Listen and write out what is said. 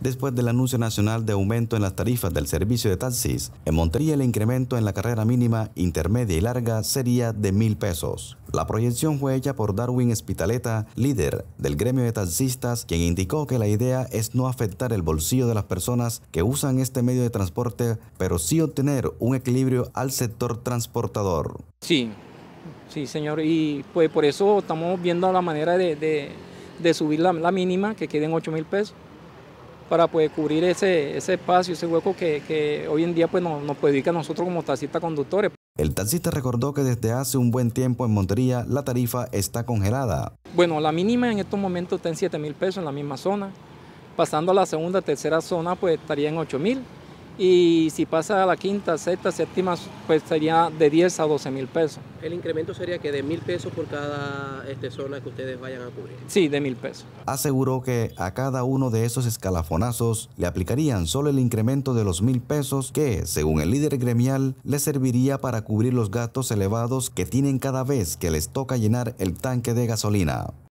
después del anuncio nacional de aumento en las tarifas del servicio de taxis. En Montería el incremento en la carrera mínima, intermedia y larga sería de mil pesos. La proyección fue hecha por Darwin Espitaleta, líder del gremio de taxistas, quien indicó que la idea es no afectar el bolsillo de las personas que usan este medio de transporte, pero sí obtener un equilibrio al sector transportador. Sí, sí señor, y pues por eso estamos viendo la manera de, subir la, mínima, que queden 8 mil pesos para poder cubrir ese, espacio, ese hueco que, hoy en día pues, nos, nos a nosotros como taxistas conductores. El taxista recordó que desde hace un buen tiempo en Montería la tarifa está congelada. Bueno, la mínima en estos momentos está en 7 mil pesos en la misma zona. Pasando a la segunda, tercera zona, pues estaría en 8 mil y si pasa a la quinta, sexta, séptima, pues sería de 10 a 12 mil pesos. El incremento sería que de mil pesos por cada este, zona que ustedes vayan a cubrir. Sí, de mil pesos. Aseguró que a cada uno de esos escalafonazos le aplicarían solo el incremento de los mil pesos que, según el líder gremial, le serviría para cubrir los gastos elevados que tienen cada vez que les toca llenar el tanque de gasolina.